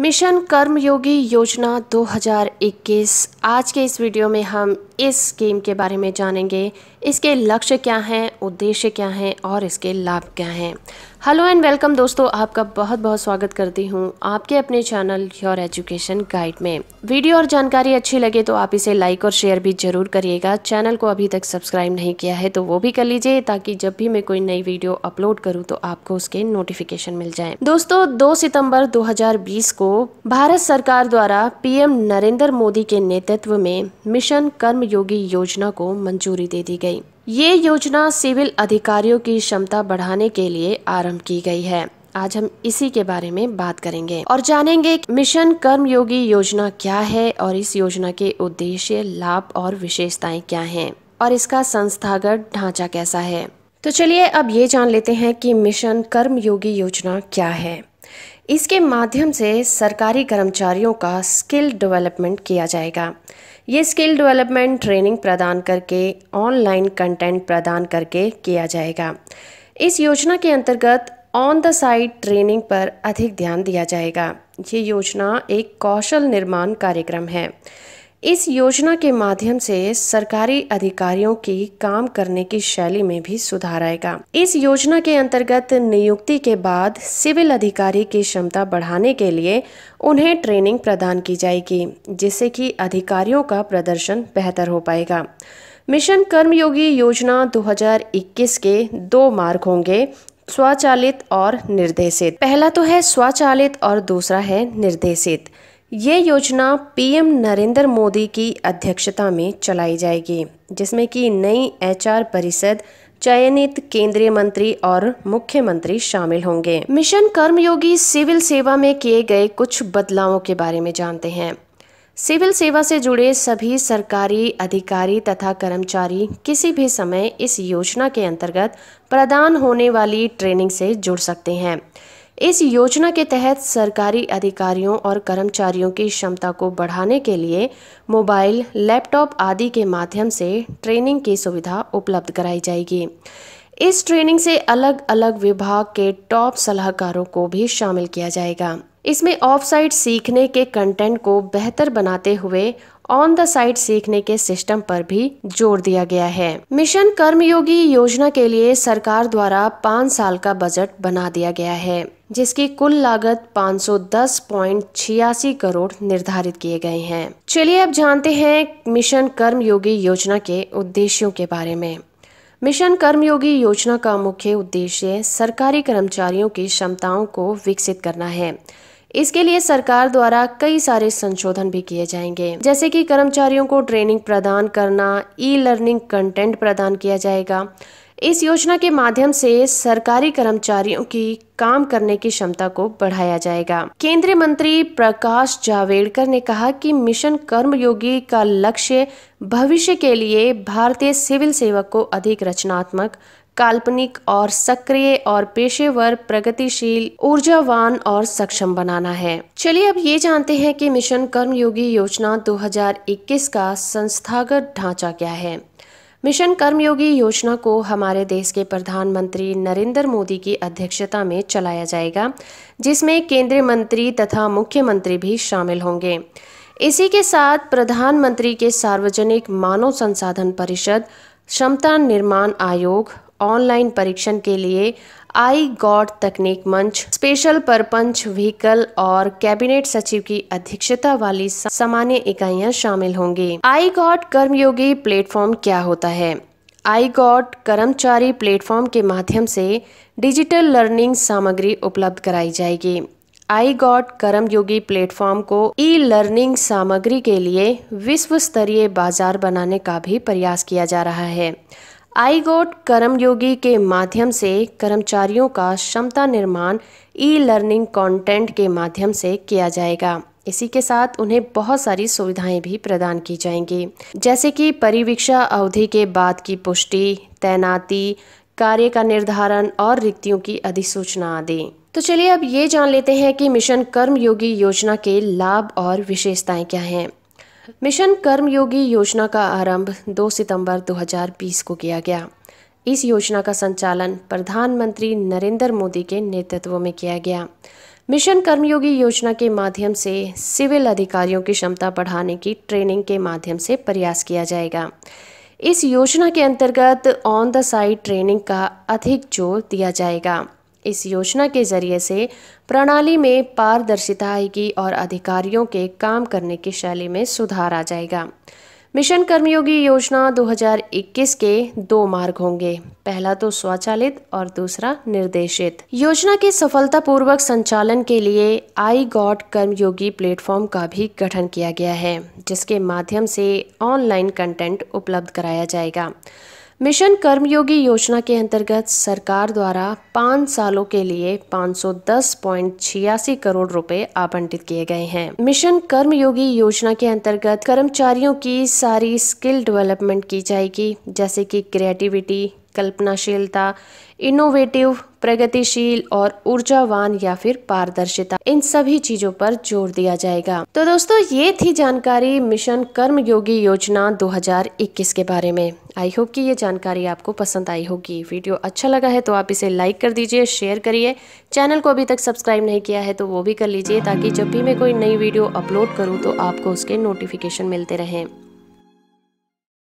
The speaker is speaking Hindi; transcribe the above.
मिशन कर्मयोगी योजना 2021 आज के इस वीडियो में हम इस स्कीम के बारे में जानेंगे इसके लक्ष्य क्या हैं उद्देश्य क्या हैं और इसके लाभ क्या हैं हेलो एंड वेलकम दोस्तों आपका बहुत बहुत स्वागत करती हूँ आपके अपने चैनल योर एजुकेशन गाइड में वीडियो और जानकारी अच्छी लगे तो आप इसे लाइक और शेयर भी जरूर करिएगा चैनल को अभी तक सब्सक्राइब नहीं किया है तो वो भी कर लीजिए ताकि जब भी मैं कोई नई वीडियो अपलोड करूँ तो आपको उसके नोटिफिकेशन मिल जाए दोस्तों दो सितम्बर दो को भारत सरकार द्वारा पीएम नरेंद्र मोदी के नेतृत्व में मिशन कर्म योजना को मंजूरी दे दी गई ये योजना सिविल अधिकारियों की क्षमता बढ़ाने के लिए आरंभ की गई है आज हम इसी के बारे में बात करेंगे और जानेंगे मिशन कर्मयोगी योजना क्या है और इस योजना के उद्देश्य लाभ और विशेषताएं क्या हैं और इसका संस्थागत ढांचा कैसा है तो चलिए अब ये जान लेते हैं कि मिशन कर्मयोगी योजना क्या है इसके माध्यम से सरकारी कर्मचारियों का स्किल डेवलपमेंट किया जाएगा ये स्किल डेवलपमेंट ट्रेनिंग प्रदान करके ऑनलाइन कंटेंट प्रदान करके किया जाएगा इस योजना के अंतर्गत ऑन द साइट ट्रेनिंग पर अधिक ध्यान दिया जाएगा ये योजना एक कौशल निर्माण कार्यक्रम है इस योजना के माध्यम से सरकारी अधिकारियों की काम करने की शैली में भी सुधार आएगा इस योजना के अंतर्गत नियुक्ति के बाद सिविल अधिकारी की क्षमता बढ़ाने के लिए उन्हें ट्रेनिंग प्रदान की जाएगी जिससे कि अधिकारियों का प्रदर्शन बेहतर हो पाएगा मिशन कर्मयोगी योजना 2021 के दो मार्ग होंगे स्वचालित और निर्देशित पहला तो है स्वचालित और दूसरा है निर्देशित ये योजना पीएम नरेंद्र मोदी की अध्यक्षता में चलाई जाएगी जिसमें कि नई एचआर परिषद चयनित केंद्रीय मंत्री और मुख्यमंत्री शामिल होंगे मिशन कर्मयोगी सिविल सेवा में किए गए कुछ बदलावों के बारे में जानते हैं सिविल सेवा से जुड़े सभी सरकारी अधिकारी तथा कर्मचारी किसी भी समय इस योजना के अंतर्गत प्रदान होने वाली ट्रेनिंग से जुड़ सकते हैं इस योजना के तहत सरकारी अधिकारियों और कर्मचारियों की क्षमता को बढ़ाने के लिए मोबाइल लैपटॉप आदि के माध्यम से ट्रेनिंग की सुविधा उपलब्ध कराई जाएगी इस ट्रेनिंग से अलग अलग विभाग के टॉप सलाहकारों को भी शामिल किया जाएगा इसमें ऑफ साइट सीखने के कंटेंट को बेहतर बनाते हुए ऑन द साइट सीखने के सिस्टम पर भी जोर दिया गया है मिशन कर्मयोगी योजना के लिए सरकार द्वारा पाँच साल का बजट बना दिया गया है जिसकी कुल लागत 510.86 करोड़ निर्धारित किए गए हैं चलिए अब जानते हैं मिशन कर्मयोगी योजना के उद्देश्यों के बारे में मिशन कर्मयोगी योजना का मुख्य उद्देश्य सरकारी कर्मचारियों की क्षमताओं को विकसित करना है इसके लिए सरकार द्वारा कई सारे संशोधन भी किए जाएंगे जैसे कि कर्मचारियों को ट्रेनिंग प्रदान करना ई लर्निंग कंटेंट प्रदान किया जाएगा इस योजना के माध्यम से सरकारी कर्मचारियों की काम करने की क्षमता को बढ़ाया जाएगा केंद्रीय मंत्री प्रकाश जावड़ेकर ने कहा कि मिशन कर्मयोगी का लक्ष्य भविष्य के लिए भारतीय सिविल सेवक को अधिक रचनात्मक काल्पनिक और सक्रिय और पेशेवर प्रगतिशील ऊर्जावान और सक्षम बनाना है चलिए अब ये जानते हैं कि मिशन कर्मयोगी योजना 2021 का संस्थागत ढांचा क्या है मिशन कर्मयोगी योजना को हमारे देश के प्रधानमंत्री नरेंद्र मोदी की अध्यक्षता में चलाया जाएगा जिसमें केंद्रीय मंत्री तथा मुख्यमंत्री भी शामिल होंगे इसी के साथ प्रधानमंत्री के सार्वजनिक मानव संसाधन परिषद क्षमता निर्माण आयोग ऑनलाइन परीक्षण के लिए आई गॉड तकनीक मंच स्पेशल परपंच व्हीकल और कैबिनेट सचिव की अध्यक्षता वाली सामान्य इकाइयां शामिल होंगी आई गॉड कर्मयोगी प्लेटफॉर्म क्या होता है आई गॉड कर्मचारी प्लेटफॉर्म के माध्यम से डिजिटल लर्निंग सामग्री उपलब्ध कराई जाएगी आई गॉड कर्मयोगी प्लेटफॉर्म को ई लर्निंग सामग्री के लिए विश्व स्तरीय बाजार बनाने का भी प्रयास किया जा रहा है आई गोट कर्मयोगी के माध्यम से कर्मचारियों का क्षमता निर्माण ई लर्निंग कंटेंट के माध्यम से किया जाएगा इसी के साथ उन्हें बहुत सारी सुविधाएं भी प्रदान की जाएंगी जैसे कि परिवीक्षा अवधि के बाद की पुष्टि तैनाती कार्य का निर्धारण और रिक्तियों की अधिसूचना आदि तो चलिए अब ये जान लेते हैं कि मिशन कर्मयोगी योजना के लाभ और विशेषताएं क्या हैं मिशन कर्मयोगी योजना का आरंभ 2 सितंबर 2020 को किया गया इस योजना का संचालन प्रधानमंत्री नरेंद्र मोदी के नेतृत्व में किया गया मिशन कर्मयोगी योजना के माध्यम से सिविल अधिकारियों की क्षमता बढ़ाने की ट्रेनिंग के माध्यम से प्रयास किया जाएगा इस योजना के अंतर्गत ऑन द साइट ट्रेनिंग का अधिक जोर दिया जाएगा इस योजना के जरिए से प्रणाली में पारदर्शिता आएगी और अधिकारियों के काम करने की शैली में सुधार आ जाएगा मिशन कर्मयोगी योजना 2021 के दो मार्ग होंगे पहला तो स्वचालित और दूसरा निर्देशित योजना के सफलतापूर्वक संचालन के लिए आई गॉड कर्मयोगी प्लेटफॉर्म का भी गठन किया गया है जिसके माध्यम से ऑनलाइन कंटेंट उपलब्ध कराया जाएगा मिशन कर्मयोगी योजना के अंतर्गत सरकार द्वारा पाँच सालों के लिए पाँच करोड़ रुपए आवंटित किए गए हैं मिशन कर्मयोगी योजना के अंतर्गत कर्मचारियों की सारी स्किल डेवलपमेंट की जाएगी जैसे कि क्रिएटिविटी कल्पनाशीलता इनोवेटिव प्रगतिशील और ऊर्जावान या फिर पारदर्शिता इन सभी चीजों पर जोर दिया जाएगा तो दोस्तों ये थी जानकारी मिशन कर्मयोगी योजना 2021 के बारे में आई होप कि ये जानकारी आपको पसंद आई होगी वीडियो अच्छा लगा है तो आप इसे लाइक कर दीजिए शेयर करिए चैनल को अभी तक सब्सक्राइब नहीं किया है तो वो भी कर लीजिए ताकि जब भी मैं कोई नई वीडियो अपलोड करूँ तो आपको उसके नोटिफिकेशन मिलते रहें